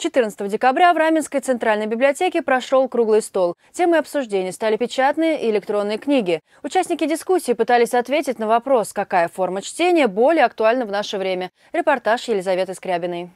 14 декабря в Раменской центральной библиотеке прошел круглый стол. Темой обсуждения стали печатные и электронные книги. Участники дискуссии пытались ответить на вопрос, какая форма чтения более актуальна в наше время. Репортаж Елизаветы Скрябиной.